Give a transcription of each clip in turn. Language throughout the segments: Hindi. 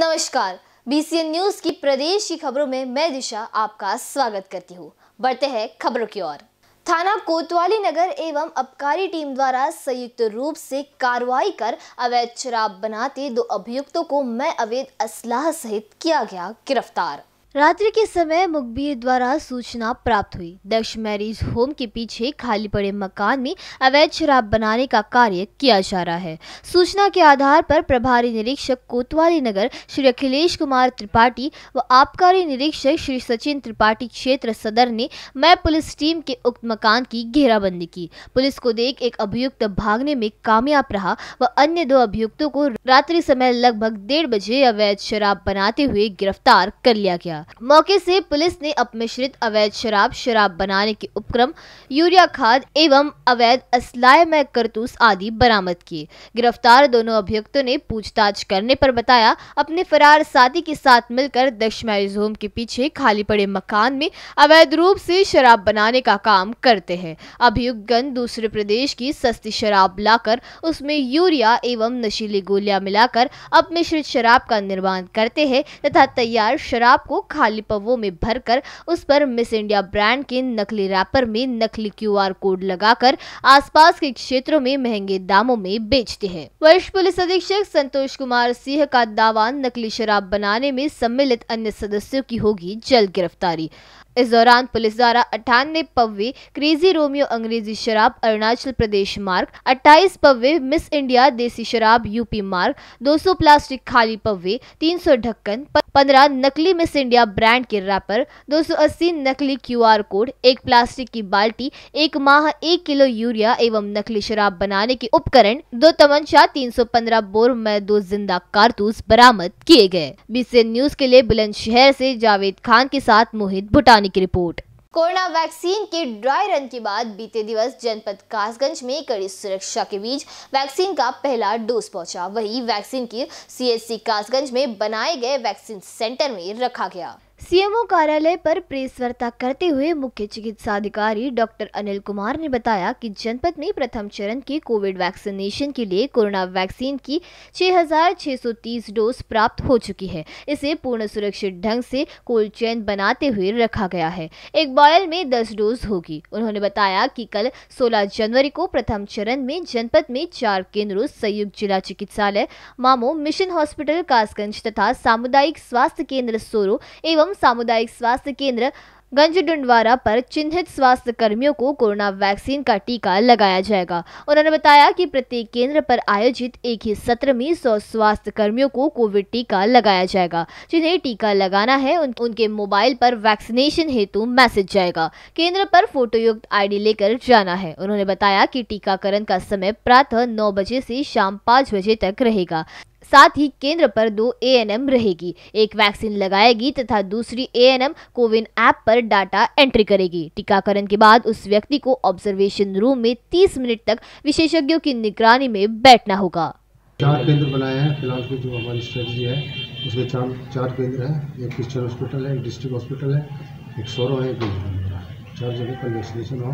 नमस्कार बीसीएन न्यूज की प्रदेश की खबरों में मैं दिशा आपका स्वागत करती हूँ बढ़ते हैं खबरों की ओर थाना कोतवाली नगर एवं अबकारी टीम द्वारा संयुक्त रूप से कार्रवाई कर अवैध शराब बनाते दो अभियुक्तों को मैं अवैध असलाह सहित किया गया गिरफ्तार रात्रि के समय मुखबिर द्वारा सूचना प्राप्त हुई दक्ष मैरिज होम के पीछे खाली पड़े मकान में अवैध शराब बनाने का कार्य किया जा रहा है सूचना के आधार पर प्रभारी निरीक्षक कोतवाली नगर श्री अखिलेश कुमार त्रिपाठी व आबकारी निरीक्षक श्री सचिन त्रिपाठी क्षेत्र सदर ने मैं पुलिस टीम के उक्त मकान की घेराबंदी की पुलिस को देख एक अभियुक्त भागने में कामयाब रहा व अन्य दो अभियुक्तों को रात्रि समय लगभग डेढ़ बजे अवैध शराब बनाते हुए गिरफ्तार कर लिया गया मौके से पुलिस ने अपमिश्रित अवैध शराब शराब बनाने के उपक्रम यूरिया खाद एवं अवैध असलाय में करतूस आदि बरामद किए गिरफ्तार दोनों अभियुक्तों ने पूछताछ करने पर बताया अपने फरार साथी के साथ मिलकर दशमैजोम के पीछे खाली पड़े मकान में अवैध रूप से शराब बनाने का काम करते हैं अभियुक्तगण दूसरे प्रदेश की सस्ती शराब लाकर उसमें यूरिया एवं नशीली गोलियां मिलाकर अपमिश्रित शराब का निर्माण करते हैं तथा तैयार शराब को खाली पवों में भरकर उस पर मिस इंडिया ब्रांड के नकली रैपर में नकली क्यूआर कोड लगाकर आसपास के क्षेत्रों में महंगे दामों में बेचते हैं वरिष्ठ पुलिस अधीक्षक संतोष कुमार सिंह का दावा नकली शराब बनाने में सम्मिलित अन्य सदस्यों की होगी जल्द गिरफ्तारी इस दौरान पुलिस द्वारा अठानवे पव्वे क्रेजी रोमियो अंग्रेजी शराब अरुणाचल प्रदेश मार्ग 28 पव्वे मिस इंडिया देसी शराब यूपी मार्ग 200 प्लास्टिक खाली पव्वे 300 ढक्कन पंद्रह नकली मिस इंडिया ब्रांड के रैपर 280 नकली क्यूआर कोड एक प्लास्टिक की बाल्टी एक माह एक किलो यूरिया एवं नकली शराब बनाने के उपकरण दो तमंचा 315 बोर में दो जिंदा कारतूस बरामद किए गए बीसी न्यूज के लिए बुलंदशहर से जावेद खान के साथ मोहित भुटानी की रिपोर्ट कोरोना वैक्सीन के ड्राई रन के बाद बीते दिवस जनपद कासगंज में कड़ी सुरक्षा के बीच वैक्सीन का पहला डोज पहुंचा वहीं वैक्सीन की सीएससी कासगंज में बनाए गए वैक्सीन सेंटर में रखा गया सीएमओ कार्यालय पर प्रेस वार्ता करते हुए मुख्य चिकित्सा अधिकारी डॉक्टर अनिल कुमार ने बताया कि जनपद में प्रथम चरण के कोविड वैक्सीनेशन के लिए कोरोना वैक्सीन की 6,630 डोज प्राप्त हो चुकी है इसे पूर्ण सुरक्षित ढंग से कोल्ड चेन बनाते हुए रखा गया है एक बॉयल में दस डोज होगी उन्होंने बताया कि कल सोलह जनवरी को प्रथम चरण में जनपद में चार केंद्रों संयुक्त जिला चिकित्सालय मामो मिशन हॉस्पिटल कासगंज तथा सामुदायिक स्वास्थ्य केंद्र सोरो एवं सामुदायिक स्वास्थ्य केंद्र गंजडुंडवारा पर चिन्हित स्वास्थ्य कर्मियों को कोरोना वैक्सीन का टीका लगाया जाएगा उन्होंने बताया कि प्रत्येक केंद्र पर आयोजित एक ही सत्र में सौ स्वास्थ्य कर्मियों को कोविड टीका लगाया जाएगा जिन्हें टीका लगाना है उन, उनके मोबाइल पर वैक्सीनेशन हेतु मैसेज जाएगा केंद्र पर फोटोयुक्त आईडी लेकर जाना है उन्होंने बताया की टीकाकरण का समय प्रातः नौ बजे से शाम पाँच बजे तक रहेगा साथ ही केंद्र पर दो ए रहेगी एक वैक्सीन लगाएगी तथा दूसरी एएनएम कोविन ऐप पर डाटा एंट्री करेगी टीकाकरण के बाद उस व्यक्ति को ऑब्जर्वेशन रूम में 30 मिनट तक विशेषज्ञों की निगरानी में बैठना होगा चार केंद्र बनाए हैं फिलहाल की जो हमारी स्ट्रेटी है उसमें चार चार केंद्र है एक क्रिश्चन हॉस्पिटल है एक डिस्ट्रिक्ट हॉस्पिटल है एक सौरव है एक चार जगह पर वैक्सीनेशन हो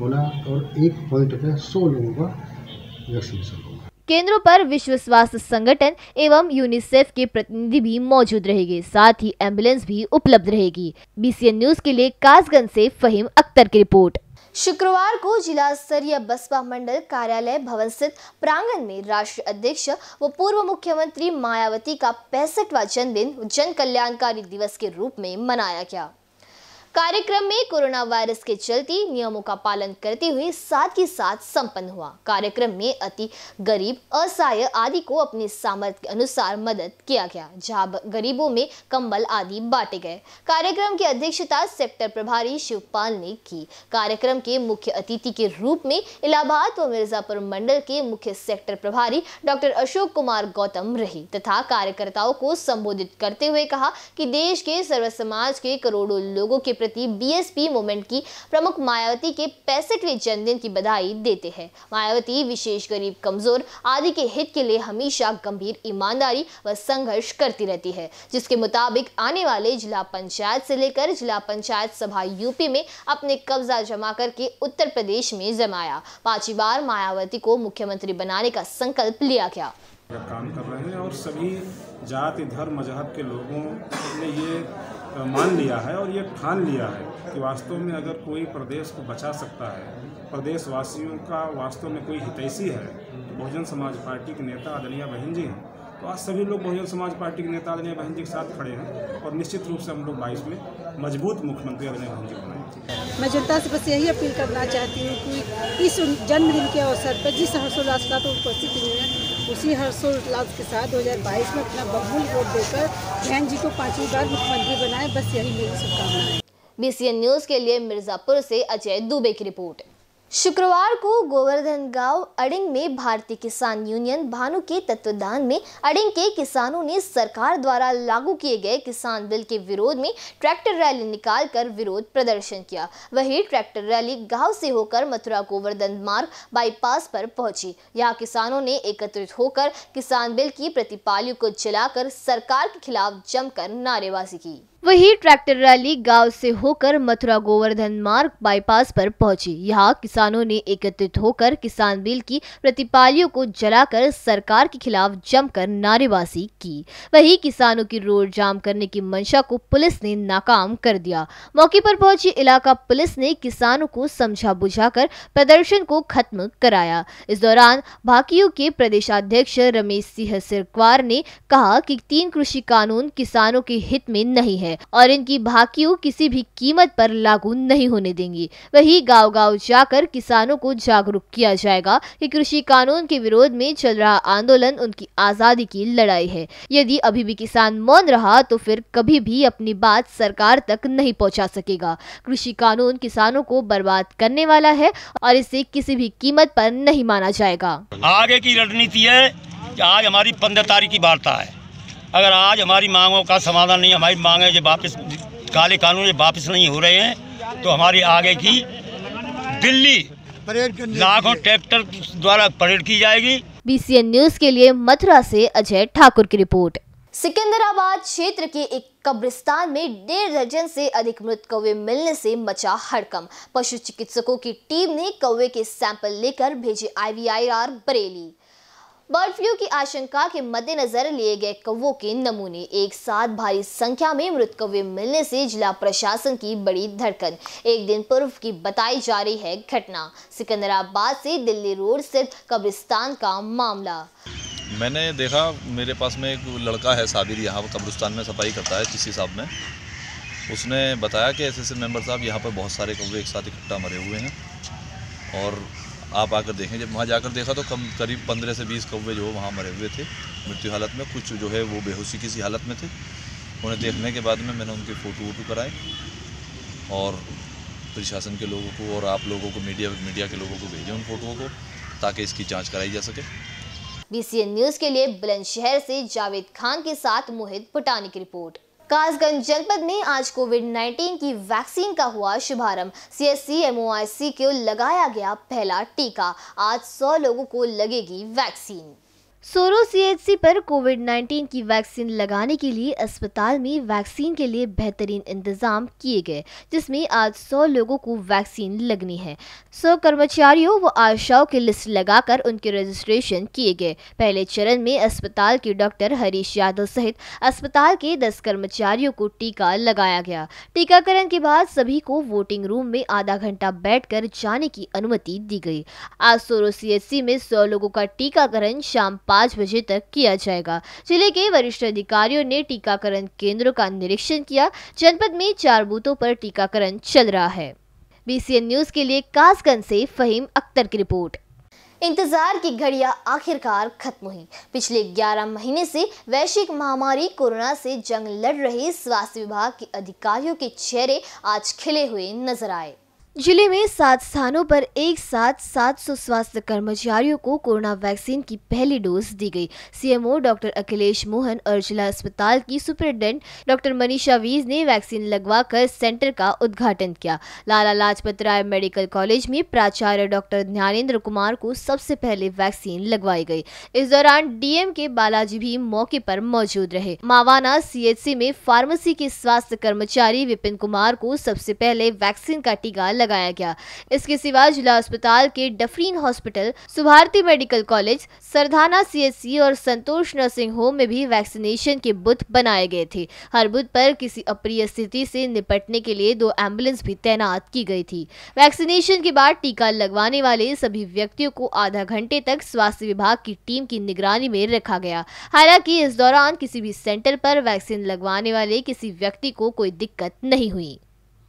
होना और एक पॉइंट पे सौ लोगों का वैक्सीनेशन केंद्रों पर विश्व स्वास्थ्य संगठन एवं यूनिसेफ के प्रतिनिधि भी मौजूद रहेंगे साथ ही एम्बुलेंस भी उपलब्ध रहेगी बीसीएन न्यूज के लिए कासगंज से फहीम अख्तर की रिपोर्ट शुक्रवार को जिला स्तरीय बसपा मंडल कार्यालय भवन स्थित प्रांगण में राष्ट्रीय अध्यक्ष व पूर्व मुख्यमंत्री मायावती का पैंसठवा जन्मदिन जन कल्याणकारी दिवस के रूप में मनाया गया कार्यक्रम में कोरोना वायरस के चलते नियमों का पालन करते हुए साथ के साथ संपन्न हुआ कार्यक्रम में अति गरीब असहाय आदि को अपने सामर्थ्य के अनुसार मदद किया गया जहां गरीबों में कंबल आदि बांटे गए कार्यक्रम की अध्यक्षता सेक्टर प्रभारी शिवपाल ने की कार्यक्रम के मुख्य अतिथि के रूप में इलाहाबाद व मिर्जापुर मंडल के मुख्य सेक्टर प्रभारी डॉक्टर अशोक कुमार गौतम रही तथा कार्यकर्ताओं को संबोधित करते हुए कहा की देश के सर्व समाज के करोड़ों लोगों के प्रति बीएसपी मूवमेंट की प्रमुख मायावती के पैंसठवें जन्मदिन की बधाई देते हैं मायावती विशेष गरीब कमजोर आदि के हित के लिए हमेशा गंभीर ईमानदारी व संघर्ष करती रहती है जिसके मुताबिक आने वाले जिला पंचायत से लेकर जिला पंचायत सभा यूपी में अपने कब्जा जमा करके उत्तर प्रदेश में जमाया पांचवी बार मायावती को मुख्यमंत्री बनाने का संकल्प लिया गया काम कर रहे हैं और सभी जाति धर्म मजहब के लोगों ने ये मान लिया है और ये ठान लिया है कि वास्तव में अगर कोई प्रदेश को बचा सकता है प्रदेशवासियों का वास्तव में कोई हितैषी है तो बहुजन समाज पार्टी के नेता आदरणीय बहन जी हैं तो आज सभी लोग बहुजन समाज पार्टी के नेता आदरणीय बहन जी के साथ खड़े हैं और निश्चित रूप से हम लोग बाईस में मजबूत मुख्यमंत्री आदरणीय बहन जी बनाए मैं जनता से बस यही अपील करना चाहती हूँ कि इस जन्मदिन के अवसर पर जिस हर्षोल्लास का तो उपस्थित हुई है उसी हर्षोल्लास के साथ 2022 में अपना बबुल वोट देकर बहन जी को पांचवी बार मुख्यमंत्री बनाए बस यही मेरी शुभकामना है एन न्यूज के लिए मिर्जापुर से अजय दुबे की रिपोर्ट शुक्रवार को गोवर्धन गांव अड़िंग में भारतीय किसान यूनियन भानु के तत्वदान में अड़िंग के किसानों ने सरकार द्वारा लागू किए गए किसान बिल के विरोध में ट्रैक्टर रैली निकालकर विरोध प्रदर्शन किया वहीं ट्रैक्टर रैली गांव से होकर मथुरा गोवर्धन मार्ग बाईपास पर पहुंची यहां किसानों ने एकत्रित होकर किसान बिल की प्रतिपालियों को जलाकर सरकार के खिलाफ जमकर नारेबाजी की वही ट्रैक्टर रैली गांव से होकर मथुरा गोवर्धन मार्ग बाईपास पर पहुंची यहाँ किसानों ने एकत्रित होकर किसान बिल की प्रतिपालियों को जलाकर सरकार के खिलाफ जमकर नारेबाजी की वही किसानों की रोड जाम करने की मंशा को पुलिस ने नाकाम कर दिया मौके पर पहुंची इलाका पुलिस ने किसानों को समझा बुझा प्रदर्शन को खत्म कराया इस दौरान भाकियों के प्रदेशाध्यक्ष रमेश सिंह सिरकवार ने कहा की तीन कृषि कानून किसानों के हित में नहीं है और इनकी भाकियों किसी भी कीमत पर लागू नहीं होने देंगी वही गाँव गाँव जाकर किसानों को जागरूक किया जाएगा कि कृषि कानून के विरोध में चल रहा आंदोलन उनकी आज़ादी की लड़ाई है यदि अभी भी किसान मौन रहा तो फिर कभी भी अपनी बात सरकार तक नहीं पहुँचा सकेगा कृषि कानून किसानों को बर्बाद करने वाला है और इसे किसी भी कीमत पर नहीं माना जाएगा आगे की रणनीति है कि आज हमारी पंद्रह तारीख की वार्ता है अगर आज हमारी मांगों का समाधान नहीं हमारी मांगें जो वापस काले कानून वापस नहीं हो रहे हैं तो हमारी आगे की दिल्ली लाखों ट्रैक्टर द्वारा परेड की जाएगी बी न्यूज के लिए मथुरा से अजय ठाकुर की रिपोर्ट सिकंदराबाद क्षेत्र के एक कब्रिस्तान में डेढ़ दर्जन से अधिक मृत कौवे मिलने से मचा हड़कम पशु चिकित्सकों की टीम ने कौवे के सैंपल लेकर भेजे आईवीआईआर बरेली बर्ड फ्लू की आशंका के मद्देनजर लिए गए कौवों के नमूने एक साथ भारी संख्या में मृत कौवे मिलने से जिला प्रशासन की बड़ी धड़कन एक दिन पूर्व की बताई जा रही है घटना सिकंदराबाद से दिल्ली रोड स्थित कब्रिस्तान का मामला मैंने देखा मेरे पास में एक लड़का है साबिर यहाँ कब्रिस्तान में सफाई करता है किसी साहब में उसने बताया कि एस एस मेम्बर साहब यहाँ पर बहुत सारे कौवे एक साथ इकट्ठा मरे हुए हैं और आप आकर देखें जब वहाँ जाकर देखा तो कम करीब पंद्रह से बीस कौवे जो वहाँ मरे हुए थे मृत्यु हालत में कुछ जो है वो बेहोशी किसी हालत में थे उन्हें देखने के बाद में मैंने उनके फ़ोटो वोटो कराए और प्रशासन के लोगों को और आप लोगों को मीडिया मीडिया के लोगों को भेजें उन फोटो को ताकि इसकी जाँच कराई जा सके बी न्यूज़ के लिए बुलंदशहर से जावेद खान के साथ मोहित पुटानी की रिपोर्ट कासगंज जनपद में आज कोविड 19 की वैक्सीन का हुआ शुभारंभ सीएससी सी को लगाया गया पहला टीका आज 100 लोगों को लगेगी वैक्सीन सोरो सी पर कोविड 19 की वैक्सीन लगाने के लिए अस्पताल में वैक्सीन के लिए बेहतरीन इंतजाम किए गए जिसमें आज 100 लोगों को वैक्सीन लगनी है 100 कर्मचारियों व आशाओं की लिस्ट लगाकर उनके रजिस्ट्रेशन किए गए पहले चरण में अस्पताल के डॉक्टर हरीश यादव सहित अस्पताल के दस कर्मचारियों को टीका लगाया गया टीकाकरण के बाद सभी को वोटिंग रूम में आधा घंटा बैठ कर जाने की अनुमति दी गई आज सोरो सी में सौ लोगों का टीकाकरण शाम पाँच बजे तक किया जाएगा जिले के वरिष्ठ अधिकारियों ने टीकाकरण केंद्रों का निरीक्षण किया जनपद में चार बूथों पर टीकाकरण चल रहा है बीसीएन न्यूज के लिए कासगंज से फहीम अख्तर की रिपोर्ट इंतजार की घड़िया आखिरकार खत्म हुई पिछले 11 महीने से वैश्विक महामारी कोरोना से जंग लड़ रहे स्वास्थ्य विभाग के अधिकारियों के चेहरे आज खिले हुए नजर आए जिले में सात स्थानों पर एक साथ सात सौ स्वास्थ्य कर्मचारियों को कोरोना वैक्सीन की पहली डोज दी गई सीएमओ डॉक्टर अखिलेश मोहन और जिला अस्पताल की सुपरिटेंडेंट डॉक्टर मनीषा वीज ने वैक्सीन लगवाकर सेंटर का उद्घाटन किया लाला लाजपत राय मेडिकल कॉलेज में प्राचार्य डॉक्टर ज्ञानेन्द्र कुमार को सबसे पहले वैक्सीन लगवाई गयी इस दौरान डीएम के बालाजी भी मौके पर मौजूद रहे मावाना सी में फार्मेसी के स्वास्थ्य कर्मचारी विपिन कुमार को सबसे पहले वैक्सीन का टीका लगाया गया इसके सिवा जिला अस्पताल के Dufferin hospital Subharti medical college Sardhana सी और संतोष नर्सिंग होम में भी वैक्सीनेशन के बुथ बनाए गए थे हर बुथ पर किसी अप्रिय स्थिति से निपटने के लिए दो एम्बुलेंस भी तैनात की गई थी वैक्सीनेशन के बाद टीका लगवाने वाले सभी व्यक्तियों को आधा घंटे तक स्वास्थ्य विभाग की टीम की निगरानी में रखा गया हालांकि इस दौरान किसी भी सेंटर पर वैक्सीन लगवाने वाले किसी व्यक्ति को कोई दिक्कत नहीं हुई